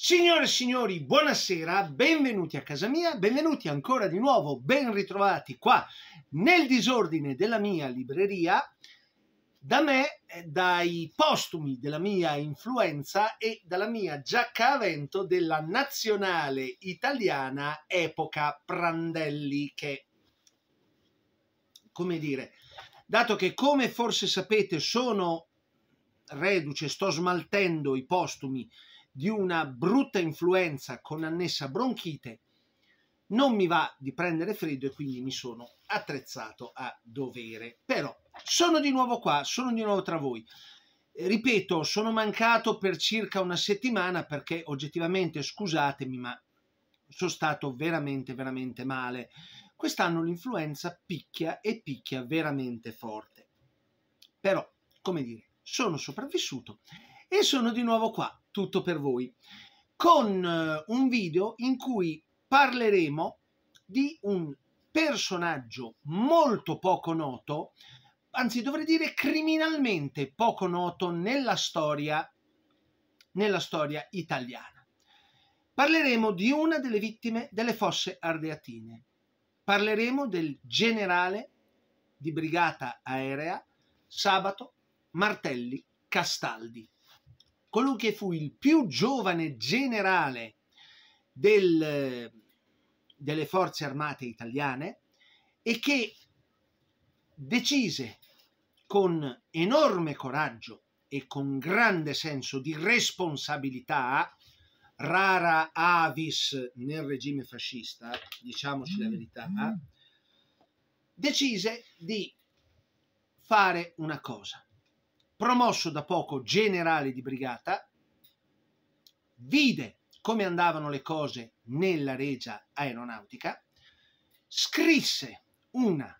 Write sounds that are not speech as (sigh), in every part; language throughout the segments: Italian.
Signore e signori, buonasera, benvenuti a casa mia, benvenuti ancora di nuovo, ben ritrovati qua nel disordine della mia libreria, da me, eh, dai postumi della mia influenza e dalla mia giacca a vento della nazionale italiana epoca Prandelli che, come dire, dato che come forse sapete sono reduce, sto smaltendo i postumi di una brutta influenza con annessa bronchite, non mi va di prendere freddo e quindi mi sono attrezzato a dovere. Però sono di nuovo qua, sono di nuovo tra voi. Ripeto, sono mancato per circa una settimana perché oggettivamente, scusatemi, ma sono stato veramente, veramente male. Quest'anno l'influenza picchia e picchia veramente forte. Però, come dire, sono sopravvissuto e sono di nuovo qua tutto per voi, con eh, un video in cui parleremo di un personaggio molto poco noto, anzi dovrei dire criminalmente poco noto nella storia, nella storia italiana. Parleremo di una delle vittime delle fosse ardeatine. Parleremo del generale di brigata aerea Sabato Martelli Castaldi colui che fu il più giovane generale del, delle forze armate italiane e che decise con enorme coraggio e con grande senso di responsabilità, rara avis nel regime fascista, diciamoci la verità, mm-hmm. decise di fare una cosa, promosso da poco generale di brigata, vide come andavano le cose nella regia aeronautica, scrisse una,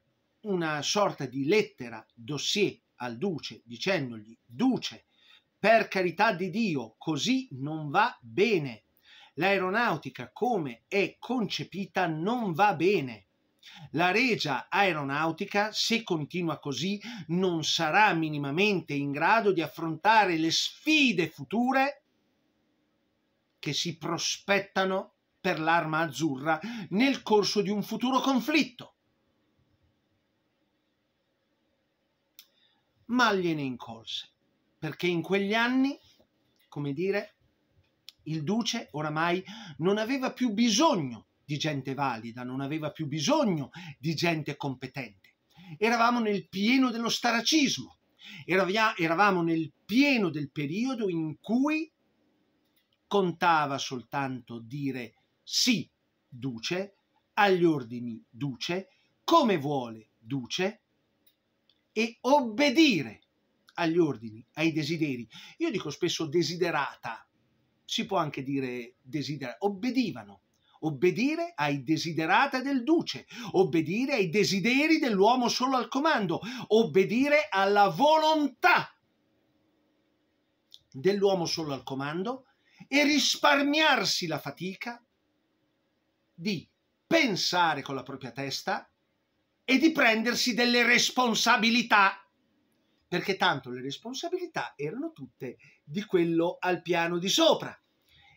una sorta di lettera dossier al duce dicendogli duce per carità di Dio così non va bene l'aeronautica come è concepita non va bene la regia aeronautica, se continua così, non sarà minimamente in grado di affrontare le sfide future che si prospettano per l'arma azzurra nel corso di un futuro conflitto. Ma gliene incolse, perché in quegli anni, come dire, il duce oramai non aveva più bisogno di gente valida, non aveva più bisogno di gente competente. Eravamo nel pieno dello staracismo, eravamo nel pieno del periodo in cui contava soltanto dire sì, duce, agli ordini duce, come vuole duce, e obbedire agli ordini, ai desideri. Io dico spesso desiderata, si può anche dire desidera, obbedivano obbedire ai desiderata del duce, obbedire ai desideri dell'uomo solo al comando, obbedire alla volontà dell'uomo solo al comando e risparmiarsi la fatica di pensare con la propria testa e di prendersi delle responsabilità, perché tanto le responsabilità erano tutte di quello al piano di sopra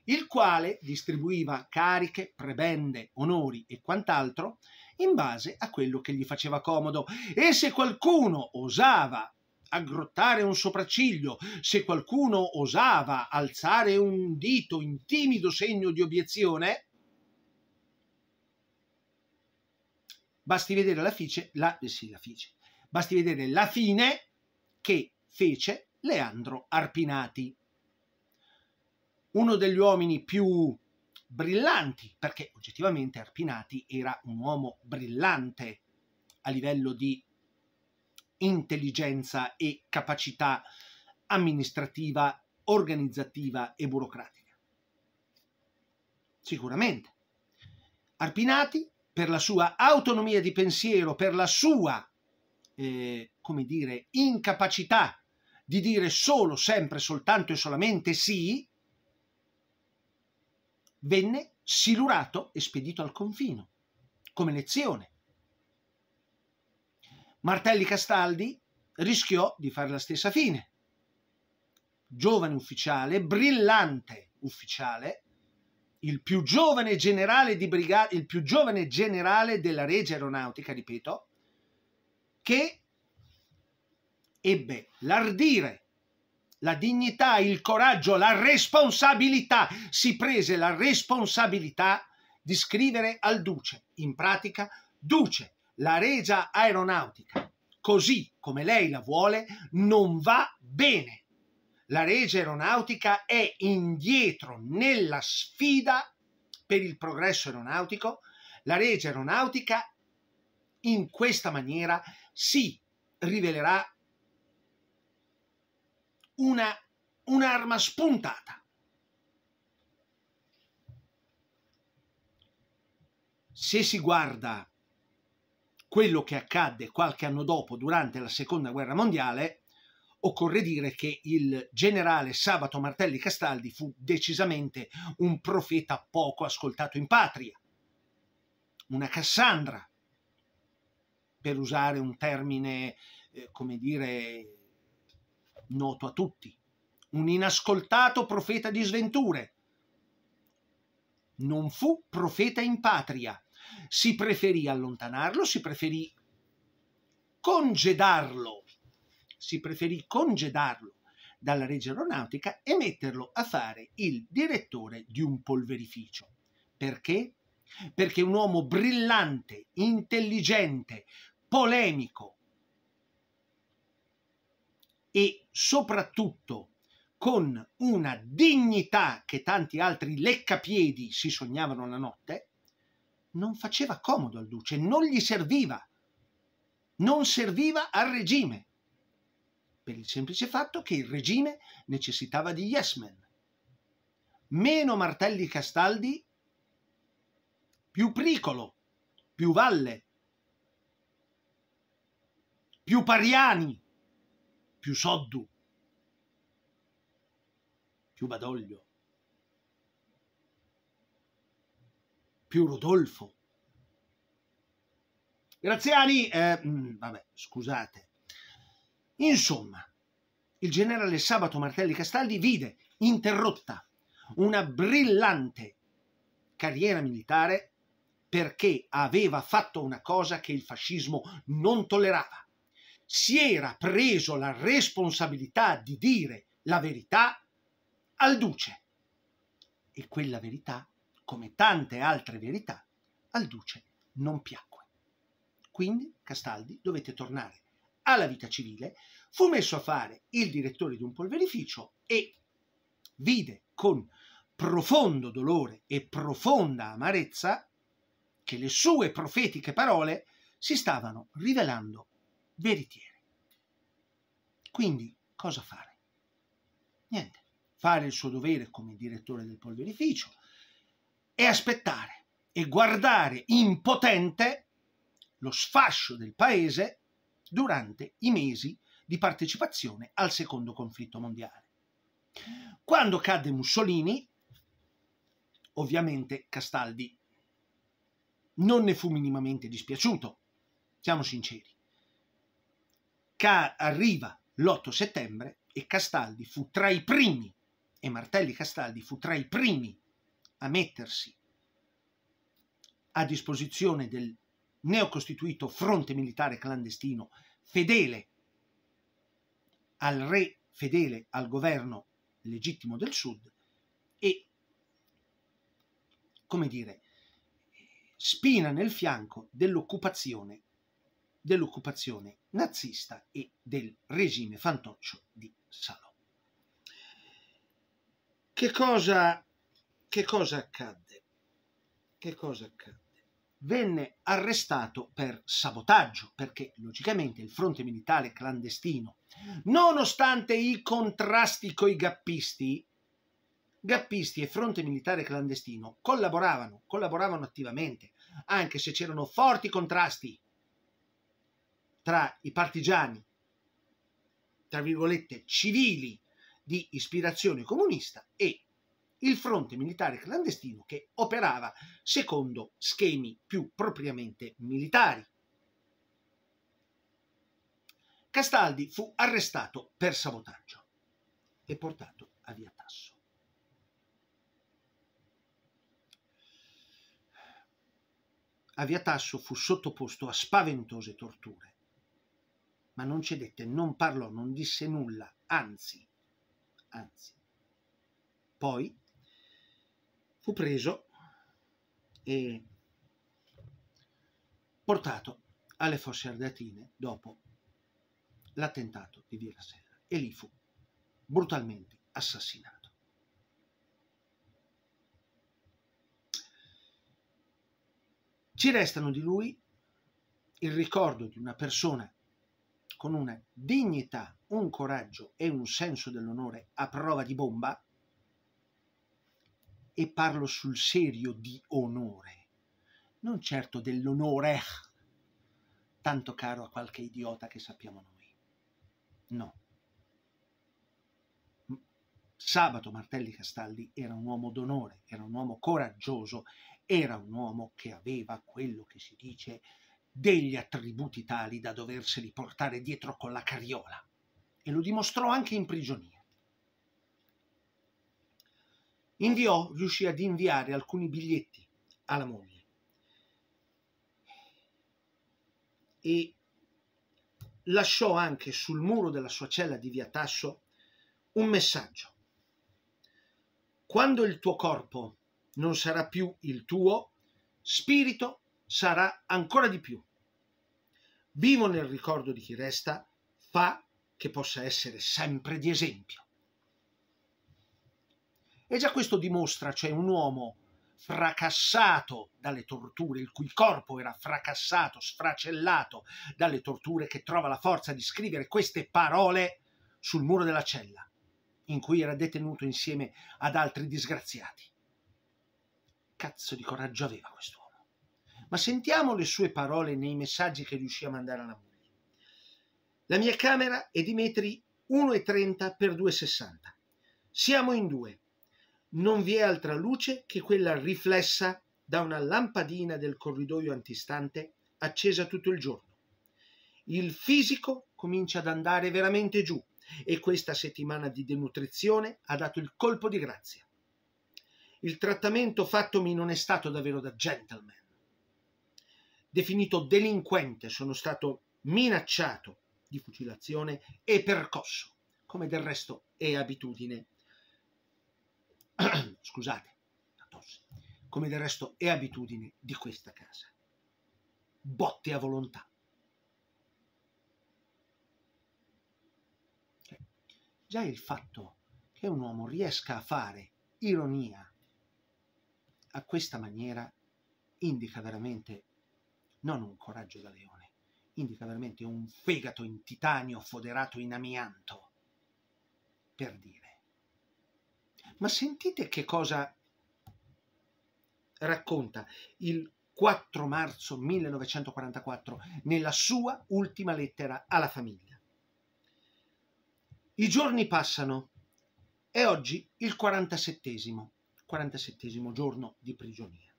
il quale distribuiva cariche, prebende, onori e quant'altro in base a quello che gli faceva comodo e se qualcuno osava aggrottare un sopracciglio, se qualcuno osava alzare un dito in timido segno di obiezione, basti vedere la, fice, la, eh sì, la, fice, basti vedere la fine che fece Leandro Arpinati uno degli uomini più brillanti, perché oggettivamente Arpinati era un uomo brillante a livello di intelligenza e capacità amministrativa, organizzativa e burocratica. Sicuramente. Arpinati, per la sua autonomia di pensiero, per la sua, eh, come dire, incapacità di dire solo, sempre, soltanto e solamente sì, venne silurato e spedito al confino come lezione. Martelli Castaldi rischiò di fare la stessa fine. Giovane ufficiale, brillante ufficiale, il più giovane generale di brigata, il più giovane generale della Regia Aeronautica, ripeto, che ebbe l'ardire la dignità, il coraggio, la responsabilità. Si prese la responsabilità di scrivere al Duce, in pratica Duce, la regia aeronautica, così come lei la vuole, non va bene. La regia aeronautica è indietro nella sfida per il progresso aeronautico. La regia aeronautica in questa maniera si rivelerà una, un'arma spuntata. Se si guarda quello che accadde qualche anno dopo, durante la seconda guerra mondiale, occorre dire che il generale Sabato Martelli Castaldi fu decisamente un profeta poco ascoltato in patria, una Cassandra, per usare un termine, eh, come dire, noto a tutti, un inascoltato profeta di sventure. Non fu profeta in patria, si preferì allontanarlo, si preferì congedarlo, si preferì congedarlo dalla Regia Aeronautica e metterlo a fare il direttore di un polverificio. Perché? Perché un uomo brillante, intelligente, polemico, e soprattutto con una dignità che tanti altri leccapiedi si sognavano la notte, non faceva comodo al duce, non gli serviva, non serviva al regime, per il semplice fatto che il regime necessitava di yes men. Meno Martelli Castaldi, più Pricolo, più Valle, più Pariani, più soddu, più Badoglio, più Rodolfo. Graziani, eh, mm, vabbè, scusate. Insomma, il generale Sabato Martelli Castaldi vide interrotta una brillante carriera militare perché aveva fatto una cosa che il fascismo non tollerava si era preso la responsabilità di dire la verità al duce. E quella verità, come tante altre verità, al duce non piacque. Quindi Castaldi dovette tornare alla vita civile, fu messo a fare il direttore di un polverificio e vide con profondo dolore e profonda amarezza che le sue profetiche parole si stavano rivelando veritieri. Quindi cosa fare? Niente, fare il suo dovere come direttore del polverificio e aspettare e guardare impotente lo sfascio del paese durante i mesi di partecipazione al secondo conflitto mondiale. Quando cadde Mussolini, ovviamente Castaldi non ne fu minimamente dispiaciuto, siamo sinceri. Ca arriva l'8 settembre e Castaldi fu tra i primi, e Martelli Castaldi fu tra i primi a mettersi a disposizione del neocostituito fronte militare clandestino fedele al re, fedele al governo legittimo del sud e, come dire, spina nel fianco dell'occupazione dell'occupazione nazista e del regime fantoccio di Salò. Che cosa, che cosa accadde? Che cosa accadde? Venne arrestato per sabotaggio, perché logicamente il fronte militare clandestino, nonostante i contrasti con i gappisti, Gappisti e fronte militare clandestino collaboravano, collaboravano attivamente, anche se c'erano forti contrasti tra i partigiani, tra virgolette, civili di ispirazione comunista e il fronte militare clandestino che operava secondo schemi più propriamente militari. Castaldi fu arrestato per sabotaggio e portato a via Tasso. A via Tasso fu sottoposto a spaventose torture ma non cedette, non parlò, non disse nulla, anzi, anzi. Poi fu preso e portato alle fosse ardeatine dopo l'attentato di Via Serra e lì fu brutalmente assassinato. Ci restano di lui il ricordo di una persona con una dignità, un coraggio e un senso dell'onore a prova di bomba, e parlo sul serio di onore, non certo dell'onore tanto caro a qualche idiota che sappiamo noi. No. Sabato Martelli Castaldi era un uomo d'onore, era un uomo coraggioso, era un uomo che aveva quello che si dice degli attributi tali da doverseli portare dietro con la carriola e lo dimostrò anche in prigionia. Inviò, riuscì ad inviare alcuni biglietti alla moglie e lasciò anche sul muro della sua cella di via Tasso un messaggio. Quando il tuo corpo non sarà più il tuo, spirito sarà ancora di più. Vivo nel ricordo di chi resta, fa che possa essere sempre di esempio. E già questo dimostra, cioè un uomo fracassato dalle torture, il cui corpo era fracassato, sfracellato dalle torture, che trova la forza di scrivere queste parole sul muro della cella, in cui era detenuto insieme ad altri disgraziati. Cazzo di coraggio aveva questo. Ma sentiamo le sue parole nei messaggi che riuscì a mandare alla moglie. La mia camera è di metri 1,30 x 2,60. Siamo in due. Non vi è altra luce che quella riflessa da una lampadina del corridoio antistante accesa tutto il giorno. Il fisico comincia ad andare veramente giù e questa settimana di denutrizione ha dato il colpo di grazia. Il trattamento fattomi non è stato davvero da gentleman definito delinquente, sono stato minacciato di fucilazione e percosso, come del resto è abitudine. (clears throat) Scusate, Come del resto è abitudine di questa casa. Botte a volontà. già il fatto che un uomo riesca a fare ironia a questa maniera indica veramente non un coraggio da leone. Indica veramente un fegato in titanio foderato in amianto. Per dire. Ma sentite che cosa racconta il 4 marzo 1944 nella sua ultima lettera alla famiglia. I giorni passano. È oggi il 47 47 giorno di prigionia.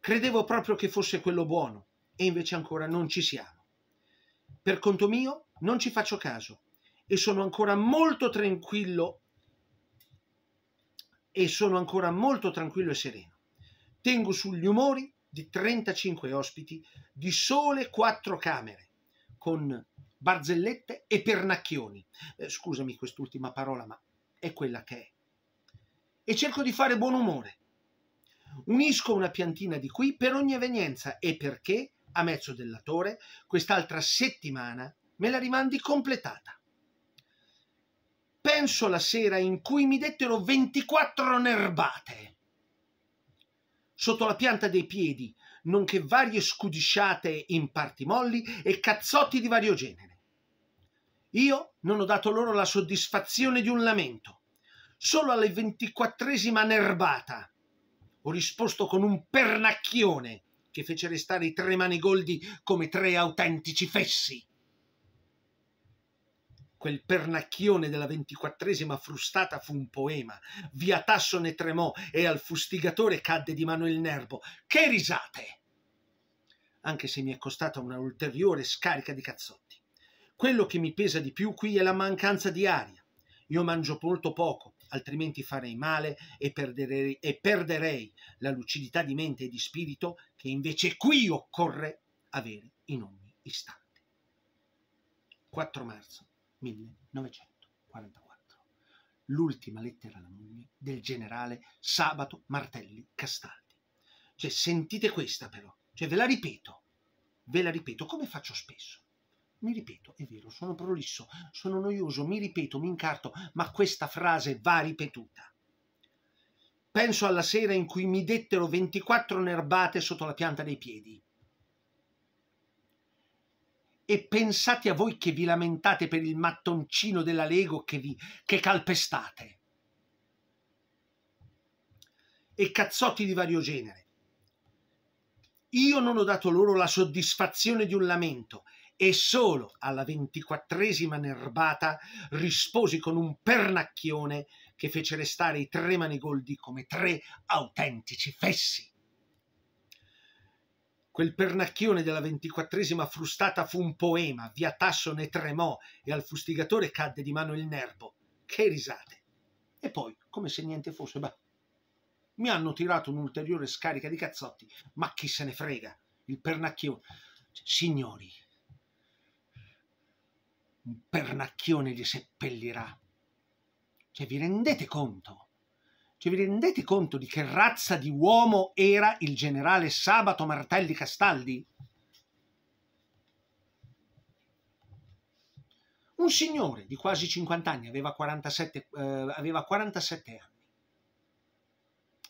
Credevo proprio che fosse quello buono, e invece ancora non ci siamo. Per conto mio non ci faccio caso e sono ancora molto tranquillo e sono ancora molto tranquillo e sereno. Tengo sugli umori di 35 ospiti di sole quattro camere con barzellette e pernacchioni. Eh, scusami quest'ultima parola, ma è quella che è. E cerco di fare buon umore. Unisco una piantina di qui per ogni evenienza e perché a mezzo dell'attore, Torre, quest'altra settimana me la rimandi completata. Penso alla sera in cui mi dettero 24 nerbate. Sotto la pianta dei piedi, nonché varie scudisciate in parti molli e cazzotti di vario genere. Io non ho dato loro la soddisfazione di un lamento. Solo alla ventiquattresima nerbata ho risposto con un pernacchione che fece restare i tre manigoldi come tre autentici fessi. Quel pernacchione della ventiquattresima frustata fu un poema. Via Tasso ne tremò e al fustigatore cadde di mano il nervo. Che risate! Anche se mi è costata un'ulteriore scarica di cazzotti. Quello che mi pesa di più qui è la mancanza di aria io mangio molto poco, altrimenti farei male e perderei, e perderei la lucidità di mente e di spirito che invece qui occorre avere in ogni istante. 4 marzo 1944. L'ultima lettera alla moglie del generale Sabato Martelli Castaldi. Cioè, sentite questa però, cioè, ve la ripeto, ve la ripeto come faccio spesso. Mi ripeto, è vero, sono prolisso, sono noioso, mi ripeto, mi incarto, ma questa frase va ripetuta. Penso alla sera in cui mi dettero 24 nerbate sotto la pianta dei piedi. E pensate a voi che vi lamentate per il mattoncino della Lego che, vi, che calpestate. E cazzotti di vario genere. Io non ho dato loro la soddisfazione di un lamento e solo alla ventiquattresima nerbata risposi con un pernacchione che fece restare i tre manigoldi come tre autentici fessi. Quel pernacchione della ventiquattresima frustata fu un poema, via Tasso ne tremò e al fustigatore cadde di mano il nervo. Che risate! E poi, come se niente fosse, beh, mi hanno tirato un'ulteriore scarica di cazzotti, ma chi se ne frega? Il pernacchione. Signori, un pernacchione li seppellirà. Cioè, vi rendete conto? Cioè, vi rendete conto di che razza di uomo era il generale Sabato Martelli Castaldi? Un signore di quasi 50 eh, anni, aveva 47, eh, aveva 47 anni.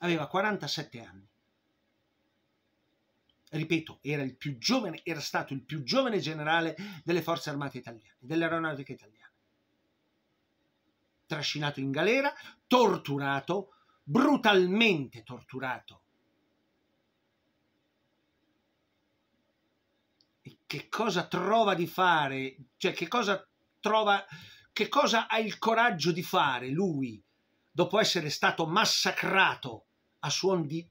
Aveva 47 anni ripeto, era, il più giovane, era stato il più giovane generale delle forze armate italiane, dell'aeronautica italiana. Trascinato in galera, torturato, brutalmente torturato. E che cosa trova di fare? Cioè, che cosa trova, che cosa ha il coraggio di fare lui dopo essere stato massacrato a suon di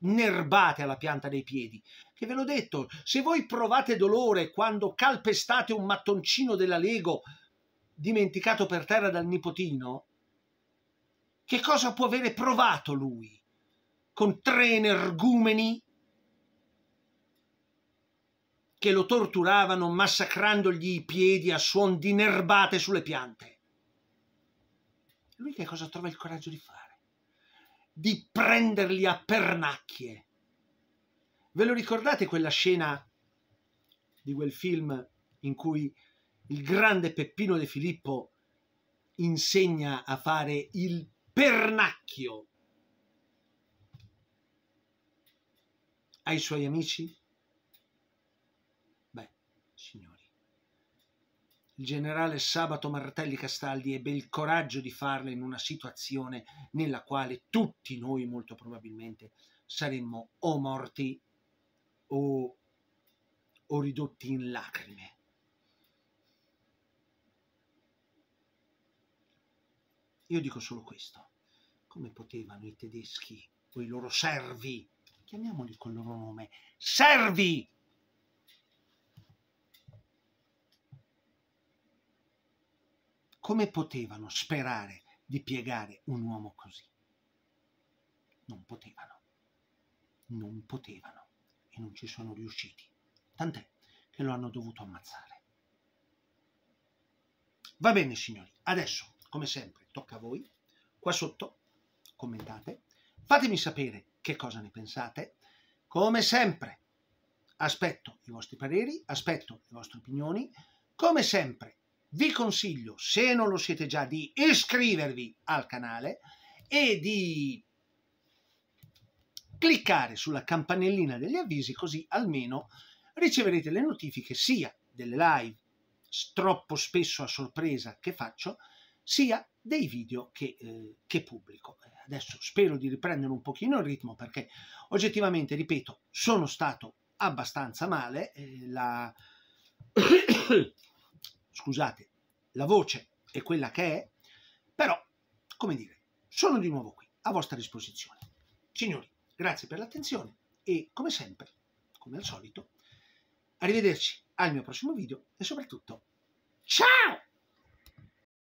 nerbate alla pianta dei piedi. Che ve l'ho detto, se voi provate dolore quando calpestate un mattoncino della Lego dimenticato per terra dal nipotino, che cosa può avere provato lui con tre energumeni che lo torturavano massacrandogli i piedi a suon di nerbate sulle piante? Lui che cosa trova il coraggio di fare? di prenderli a pernacchie. Ve lo ricordate quella scena di quel film in cui il grande Peppino De Filippo insegna a fare il pernacchio ai suoi amici? il generale Sabato Martelli Castaldi ebbe il coraggio di farla in una situazione nella quale tutti noi molto probabilmente saremmo o morti o, o ridotti in lacrime. Io dico solo questo. Come potevano i tedeschi o i loro servi, chiamiamoli col loro nome, servi Come potevano sperare di piegare un uomo così? Non potevano. Non potevano. E non ci sono riusciti. Tant'è che lo hanno dovuto ammazzare. Va bene, signori. Adesso, come sempre, tocca a voi. Qua sotto commentate. Fatemi sapere che cosa ne pensate. Come sempre, aspetto i vostri pareri, aspetto le vostre opinioni. Come sempre, vi consiglio, se non lo siete già, di iscrivervi al canale e di cliccare sulla campanellina degli avvisi così almeno riceverete le notifiche sia delle live troppo spesso a sorpresa che faccio, sia dei video che, eh, che pubblico. Adesso spero di riprendere un pochino il ritmo perché oggettivamente, ripeto, sono stato abbastanza male. Eh, la scusate, la voce è quella che è, però, come dire, sono di nuovo qui, a vostra disposizione. Signori, grazie per l'attenzione e come sempre, come al solito, arrivederci al mio prossimo video e soprattutto, ciao!